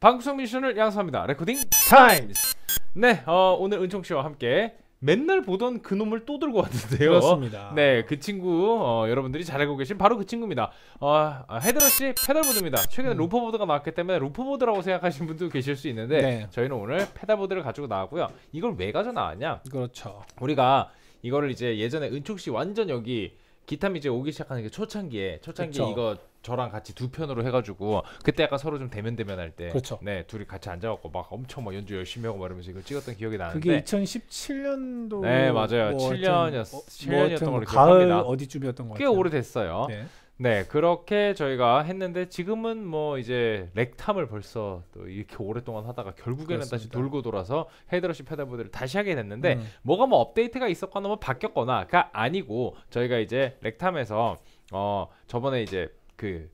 방송 미션을 양성합니다. 레코딩 타임스. 네, 어, 오늘 은총 씨와 함께 맨날 보던 그놈을 또 들고 왔는데요. 그렇습니다. 네, 그 친구 어, 여러분들이 잘 알고 계신 바로 그 친구입니다. 어, 아, 헤드러 씨 페달보드입니다. 최근에 음. 로퍼보드가 나왔기 때문에 로퍼보드라고 생각하시는 분도 계실 수 있는데 네. 저희는 오늘 페달보드를 가지고 나왔고요. 이걸 왜 가져 나왔냐? 그렇죠. 우리가 이거를 이제 예전에 은총 씨 완전 여기 기탐이 이제 오기 시작하는 게 초창기에 초창기 그쵸. 이거 저랑 같이 두 편으로 해가지고 그때 약간 서로 좀 대면 대면 할때그렇네 둘이 같이 앉아갖고 막 엄청 막 연주 열심히 하고 막 이러면서 이걸 찍었던 기억이 나는데 그게 2017년도 네 맞아요 뭐 7년이었 7년이었던 뭐 걸로 기억합니다. 어디쯤이었던 것꽤 같아요. 오래됐어요. 네. 네, 그렇게 저희가 했는데 지금은 뭐 이제 렉탐을 벌써 또 이렇게 오랫동안 하다가 결국에는 그렇습니다. 다시 돌고 돌아서 헤드러시 페달보드를 다시 하게 됐는데 음. 뭐가 뭐 업데이트가 있었거나 뭐 바뀌었거나가 아니고 저희가 이제 렉탐에서 어 저번에 이제 그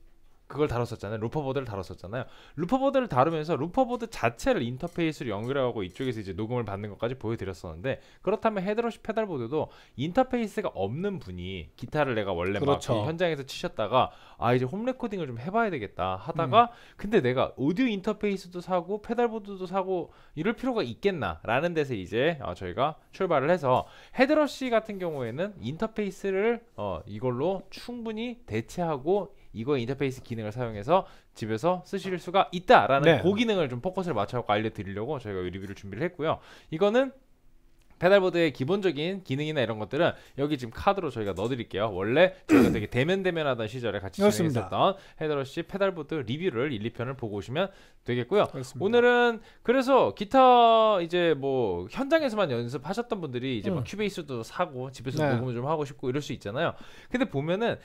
그걸 다뤘었잖아요. 루퍼보드를 다뤘었잖아요. 루퍼보드를 다루면서 루퍼보드 자체를 인터페이스로 연결하고 이쪽에서 이제 녹음을 받는 것까지 보여드렸었는데 그렇다면 헤드러시 페달보드도 인터페이스가 없는 분이 기타를 내가 원래 그렇죠. 막 현장에서 치셨다가 아 이제 홈 레코딩을 좀 해봐야 되겠다 하다가 음. 근데 내가 오디오 인터페이스도 사고 페달보드도 사고 이럴 필요가 있겠나라는 데서 이제 어, 저희가 출발을 해서 헤드러시 같은 경우에는 인터페이스를 어, 이걸로 충분히 대체하고 이거 인터페이스 기능을 사용해서 집에서 쓰실 수가 있다라는 네. 그 기능을 좀 포커스를 맞춰서 알려드리려고 저희가 리뷰를 준비를 했고요. 이거는 페달보드의 기본적인 기능이나 이런 것들은 여기 지금 카드로 저희가 넣어드릴게요. 원래 저희가 되게 대면대면하던 시절에 같이 진행했었던 헤더러시 페달보드 리뷰를 1, 2편을 보고 오시면 되겠고요. 그렇습니다. 오늘은 그래서 기타 이제 뭐 현장에서만 연습하셨던 분들이 이제 뭐 음. 막 큐베이스도 사고 집에서 네. 녹음을 좀 하고 싶고 이럴 수 있잖아요. 근데 보면은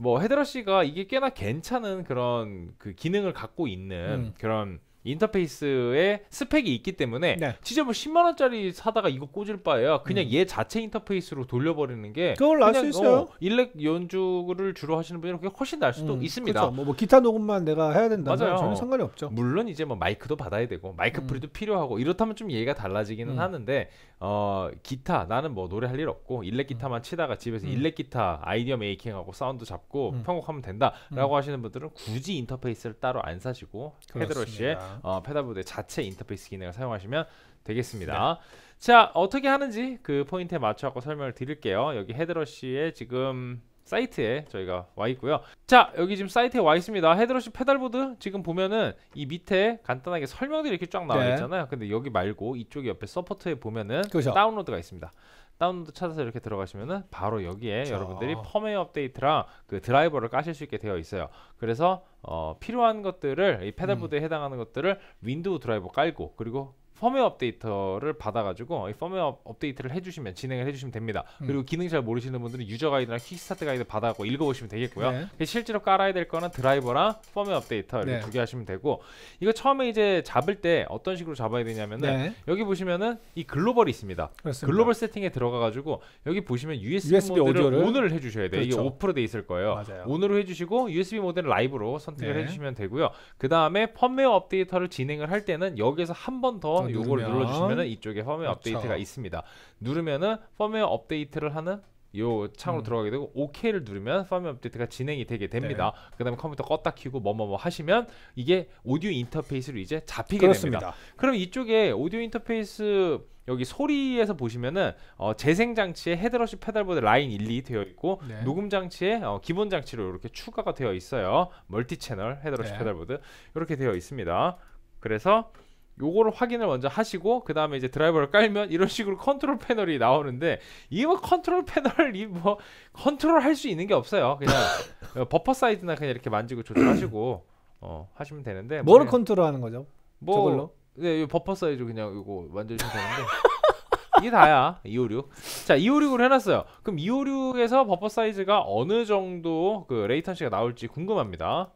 뭐 헤드러쉬가 이게 꽤나 괜찮은 그런 그 기능을 갖고 있는 음. 그런 인터페이스에 스펙이 있기 때문에 네. 지점을 10만 원짜리 사다가 이거 꽂을 바에야 그냥 음. 얘 자체 인터페이스로 돌려버리는 게 그걸 날수 있어요. 어, 일렉 연주를 주로 하시는 분이 그게 훨씬 날 수도 음. 있습니다. 그렇죠. 뭐, 뭐, 기타 녹음만 내가 해야 된다 맞아요. 전혀 상관이 없죠. 물론 이제 뭐 마이크도 받아야 되고 마이크 프리도 음. 필요하고 이렇다면 좀 얘기가 달라지기는 음. 하는데 어 기타 나는 뭐 노래할 일 없고 일렉 음. 기타만 치다가 집에서 음. 일렉 기타 아이디어 메이킹하고 사운드 잡고 편곡하면 된다라고 하시는 분들은 굳이 인터페이스를 따로 안 사시고 헤드러쉬에 어, 페달보드 자체 인터페이스 기능을 사용하시면 되겠습니다. 네. 자 어떻게 하는지 그 포인트에 맞춰 갖고 설명을 드릴게요. 여기 헤드러쉬에 지금 사이트에 저희가 와 있고요 자 여기 지금 사이트에 와 있습니다 헤드러쉬 페달보드 지금 보면은 이 밑에 간단하게 설명들이 이렇게 쫙 나와 네. 있잖아요 네. 근데 여기 말고 이쪽 옆에 서포트에 보면은 그렇죠. 다운로드가 있습니다 다운로드 찾아서 이렇게 들어가시면은 바로 여기에 그렇 여러분들이 펌웨어 업데이트랑 그 드라이버를 까실 수 있게 되어 있어요. 그래서 어, 필요한 것들을 이 페달보드에 음. 해당하는 것들을 윈도우 드라이버 깔고 그리고 펌웨어 업데이터를 받아가지고 이 펌웨어 업데이트를 해주시면 진행을 해주시면 됩니다. 음. 그리고 기능 잘 모르시는 분들은 유저 가이드나 킥스타트 가이드 받아갖고 읽어보시면 되겠고요. 네. 실제로 깔아야 될 거는 드라이버랑 펌웨어 업데이터 이렇게 네. 두개 하시면 되고 이거 처음에 이제 잡을 때 어떤 식으로 잡아야 되냐면은 네. 여기 보시면은 이 글로벌이 있습니다. 그렇습니다. 글로벌 세팅에 들어가가지고 여기 보시면 USB, USB 모드를 오늘 해주셔야 돼요. 그렇죠. 이게 오프로 돼 있을 거예요. 오늘 로 해주시고 USB 모드는 라이브로 선택을 네. 해주시면 되고요. 그 다음에 펌웨어 업데이터를 진행을 할 때는 여기에서 한 번더 요걸 누 눌러주시면 이쪽에 펌웨어 그렇죠. 업데이트가 있습니다. 누르면은 펌웨어 업데이트를 하는 요 창으로 음. 들어가게 되고 OK를 누르면 펌웨어 업데이트가 진행이 되게 됩니다. 네. 그다음에 컴퓨터 껐다 키고 뭐뭐뭐 하시면 이게 오디오 인터페이스로 이제 잡히게 그렇습니다. 됩니다. 그럼 이쪽에 오디오 인터페이스 여기 소리에서 보시면은 어, 재생 장치에 헤드러시 페달보드 라인 1, 2 되어 있고 네. 녹음 장치에 어, 기본 장치로 이렇게 추가가 되어 있어요. 멀티 채널 헤드러시 네. 페달보드 이렇게 되어 있습니다. 그래서 요거를 확인을 먼저 하시고 그 다음에 이제 드라이버를 깔면 이런 식으로 컨트롤 패널이 나오는데 이뭐 컨트롤 패널이 뭐 컨트롤 할 수 있는 게 없어요 그냥 버퍼 사이즈나 그냥 이렇게 만지고 조절하시고 어 하시면 되는데 뭐를 뭐 컨트롤 하는 거죠? 뭐 저걸로? 네 버퍼 사이즈 그냥 이거 만져주시면 되는데 이게 다야 256. 자 256으로 해놨어요. 그럼 256에서 버퍼 사이즈가 어느 정도 그 레이턴시가 나올지 궁금합니다.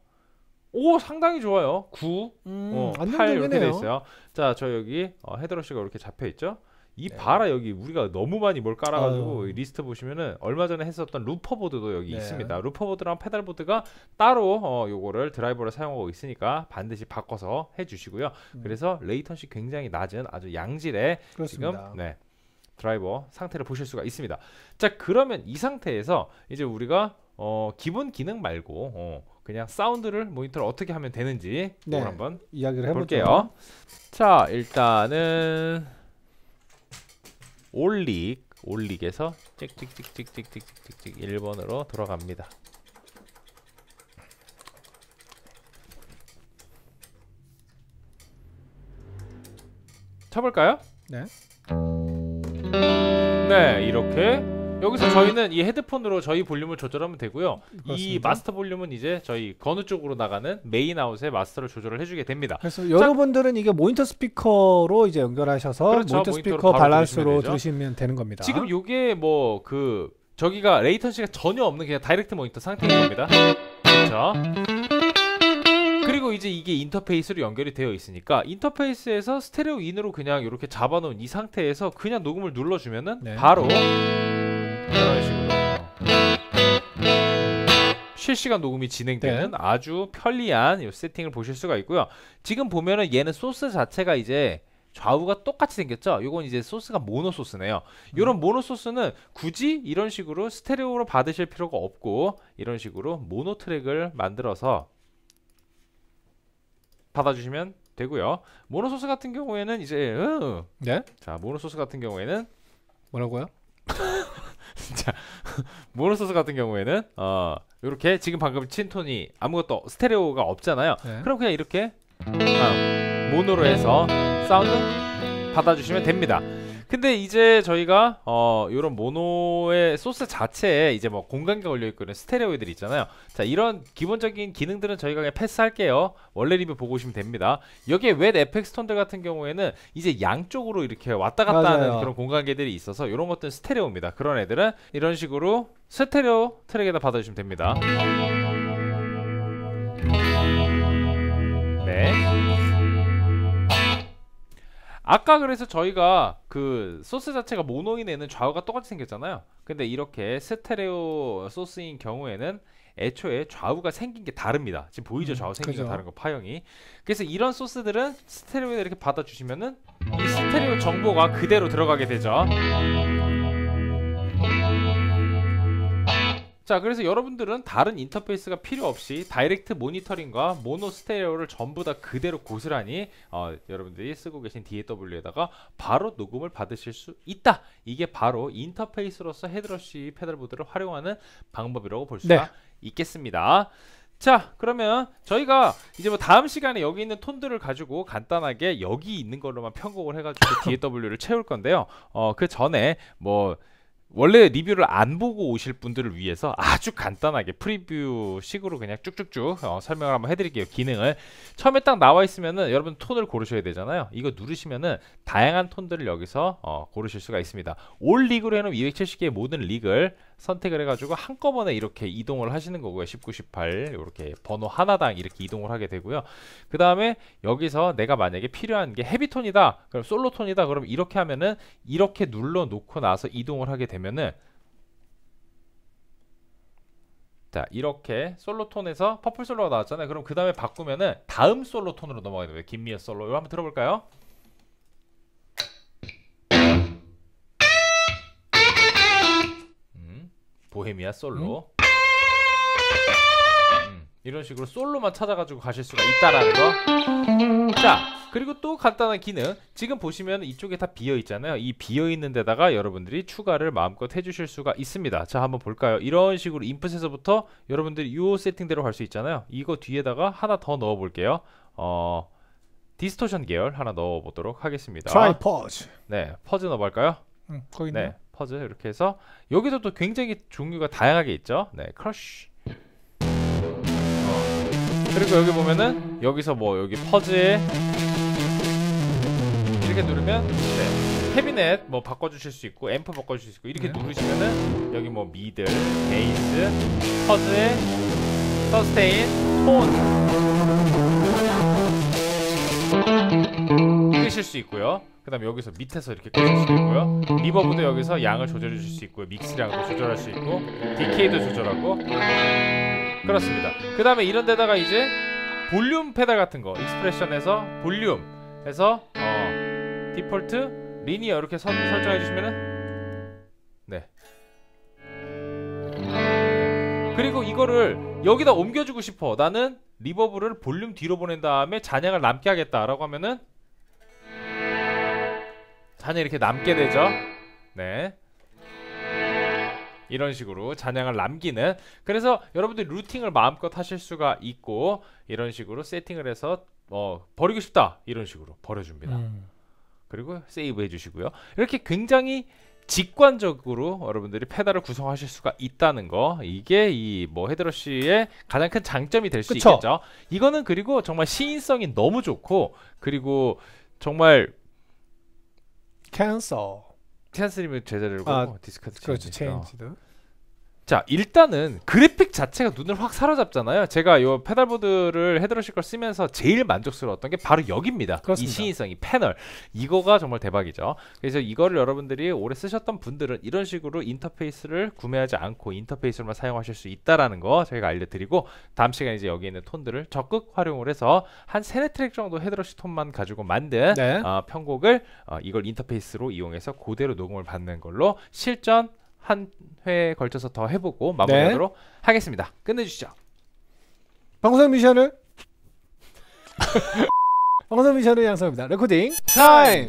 오 상당히 좋아요. 9, 음, 어, 8 이렇게 돼 있어요. 자, 저 여기 어, 헤드러시가 이렇게 잡혀 있죠. 이 네. 봐라 여기 우리가 너무 많이 뭘 깔아가지고 아 리스트 보시면은 얼마 전에 했었던 루퍼보드도 여기 네. 있습니다. 루퍼보드랑 페달보드가 따로 어, 요거를 드라이버를 사용하고 있으니까 반드시 바꿔서 해주시고요. 음. 그래서 레이턴시 굉장히 낮은 아주 양질의 그렇습니다. 지금 네. 드라이버 상태를 보실 수가 있습니다. 자 그러면 이 상태에서 이제 우리가 어, 기본 기능 말고 어, 그냥 사운드를 모니터를 어떻게 하면 되는지 네. 그걸 한번 이야기를 해볼게요. 자, 일단은 올릭 올릭에서 찍찍찍찍찍찍찍찍 1번으로 돌아갑니다. 쳐볼까요? 네. 네, 이렇게 여기서 저희는 이 헤드폰으로 저희 볼륨을 조절하면 되고요. 그렇습니다. 이 마스터 볼륨은 이제 저희 건우 쪽으로 나가는 메인 아웃의 마스터를 조절을 해주게 됩니다. 그래서 자, 여러분들은 이게 모니터 스피커로 이제 연결하셔서 그렇죠. 모니터 스피커 밸런스로 들으시면, 되는 겁니다. 지금 이게 뭐 그 저기가 레이턴시가 전혀 없는 그냥 다이렉트 모니터 상태인 겁니다. 그렇죠. 그리고 이제 이게 인터페이스로 연결이 되어 있으니까 인터페이스에서 스테레오 인으로 그냥 이렇게 잡아놓은 이 상태에서 그냥 녹음을 눌러주면은 네. 바로 실시간 녹음이 진행되는 네. 아주 편리한 세팅을 보실 수가 있고요. 지금 보면은 얘는 소스 자체가 이제 좌우가 똑같이 생겼죠. 이건 이제 소스가 모노 소스네요. 이런 음. 모노 소스는 굳이 이런 식으로 스테레오로 받으실 필요가 없고 이런 식으로 모노 트랙을 만들어서 받아주시면 되고요. 모노 소스 같은 경우에는 이제 음. 네? 자 모노 소스 같은 경우에는 뭐라고요? 자 모노 소스 같은 경우에는 어 이렇게 지금 방금 친 톤이 아무것도 스테레오가 없잖아요. 네. 그럼 그냥 이렇게 모노로 아, 해서 사운드 받아주시면 됩니다. 근데 이제 저희가 어 요런 모노의 소스 자체에 이제 뭐 공간기가 걸려있거나 스테레오이들 있잖아요 자 이런 기본적인 기능들은 저희가 그냥 패스할게요 원래 리뷰 보고 오시면 됩니다 여기에 웹에펙스 톤들 같은 경우에는 이제 양쪽으로 이렇게 왔다 갔다 맞아요. 하는 그런 공간계들이 있어서 이런 것들은 스테레오입니다 그런 애들은 이런 식으로 스테레오 트랙에다 받아주시면 됩니다 네 아까 그래서 저희가 그 소스 자체가 모노인에는 좌우가 똑같이 생겼잖아요. 근데 이렇게 스테레오 소스인 경우에는 애초에 좌우가 생긴 게 다릅니다. 지금 보이죠? 음, 좌우 생긴 그죠. 게 다른 거 파형이. 그래서 이런 소스들은 스테레오에 이렇게 받아주시면은 이 스테레오 정보가 그대로 들어가게 되죠. 자 그래서 여러분들은 다른 인터페이스가 필요 없이 다이렉트 모니터링과 모노 스테레오를 전부 다 그대로 고스란히 어, 여러분들이 쓰고 계신 DAW에다가 바로 녹음을 받으실 수 있다 이게 바로 인터페이스로서 헤드러쉬 페달보드를 활용하는 방법이라고 볼 수가 네. 있겠습니다 자 그러면 저희가 이제 뭐 다음 시간에 여기 있는 톤들을 가지고 간단하게 여기 있는 걸로만 편곡을 해가지고 DAW를 채울 건데요 어 그 전에 뭐 원래 리뷰를 안 보고 오실 분들을 위해서 아주 간단하게 프리뷰 식으로 그냥 쭉쭉쭉 어, 설명을 한번 해드릴게요 기능을 처음에 딱 나와 있으면은 여러분 톤을 고르셔야 되잖아요 이거 누르시면은 다양한 톤들을 여기서 어, 고르실 수가 있습니다 올 리그로 해놓은 270개의 모든 리그를 선택을 해가지고 한꺼번에 이렇게 이동을 하시는 거고요 19, 18 이렇게 번호 하나당 이렇게 이동을 하게 되고요 그 다음에 여기서 내가 만약에 필요한 게 헤비톤이다 그럼 솔로톤이다 그럼 이렇게 하면은 이렇게 눌러 놓고 나서 이동을 하게 됩니다 되면은 자 이렇게 솔로톤에서 퍼플 솔로가 나왔잖아요 그럼 그 다음에 바꾸면은 다음 솔로톤으로 넘어가야 돼요 김미애 솔로 이거 한번 들어볼까요? 음, 보헤미아 솔로 음? 이런 식으로 솔로만 찾아가지고 가실 수가 있다라는 거. 자, 그리고 또 간단한 기능. 지금 보시면 이쪽에 다 비어 있잖아요. 이 비어 있는 데다가 여러분들이 추가를 마음껏 해주실 수가 있습니다. 자, 한번 볼까요? 이런 식으로 인풋에서부터 여러분들이 이 세팅대로 갈 수 있잖아요. 이거 뒤에다가 하나 더 넣어 볼게요. 어, 디스토션 계열 하나 넣어 보도록 하겠습니다. 트라이 퍼즈. 네, 퍼즈 넣어 볼까요? 응, 거기 있네. 네, 퍼즈 이렇게 해서 여기서 도 굉장히 종류가 다양하게 있죠. 네, 크러쉬. 그리고 여기 보면은 여기서 뭐 여기 퍼즈에 이렇게 누르면 네. 캐비넷 뭐 바꿔주실 수 있고 앰프 바꿔주실 수 있고 이렇게 네. 누르시면은 여기 뭐 미들, 베이스, 퍼즈에 서스테인, 폰 끄실 수 있고요 그 다음에 여기서 밑에서 이렇게 끄실 수 있고요 리버브도 여기서 양을 조절해 줄수 있고요 믹스량도 조절할 수 있고 디케이도 조절하고 그렇습니다 그 다음에 이런 데다가 이제 볼륨 페달 같은 거 익스프레션에서 볼륨 해서 어, 디폴트 리니어 이렇게 선, 설정해 주시면은 네 그리고 이거를 여기다 옮겨주고 싶어 나는 리버브를 볼륨 뒤로 보낸 다음에 잔향을 남게 하겠다 라고 하면은 잔향 이렇게 남게 되죠 네 이런 식으로 잔향을 남기는 그래서 여러분들 루팅을 마음껏 하실 수가 있고 이런 식으로 세팅을 해서 어, 버리고 싶다 이런 식으로 버려줍니다 음. 그리고 세이브 해주시고요 이렇게 굉장히 직관적으로 여러분들이 페달을 구성하실 수가 있다는 거 이게 이 뭐 헤드러쉬의 가장 큰 장점이 될 수 있겠죠 이거는 그리고 정말 시인성이 너무 좋고 그리고 정말 캔서 티안 스님의 제자들고 아, 디스카드 그렇죠 체인지드 자 일단은 그래픽 자체가 눈을 확 사로잡잖아요 제가 이 페달보드를 헤드러쉬 걸 쓰면서 제일 만족스러웠던 게 바로 여기입니다 그렇습니다. 이신인성이 패널 이거가 정말 대박이죠 그래서 이거를 여러분들이 오래 쓰셨던 분들은 이런 식으로 인터페이스를 구매하지 않고 인터페이스로만 사용하실 수 있다라는 거 저희가 알려드리고 다음 시간에 이제 여기 있는 톤들을 적극 활용을 해서 한 세네 트랙 정도 헤드러시 톤만 가지고 만든 네. 어, 편곡을 어, 이걸 인터페이스로 이용해서 그대로 녹음을 받는 걸로 실전 한 회에 걸쳐서 더 해보고 마무리하도록 네. 하겠습니다. 끝내주시죠. 방송 미션을 방송 미션을 양성합니다. 레코딩 타임!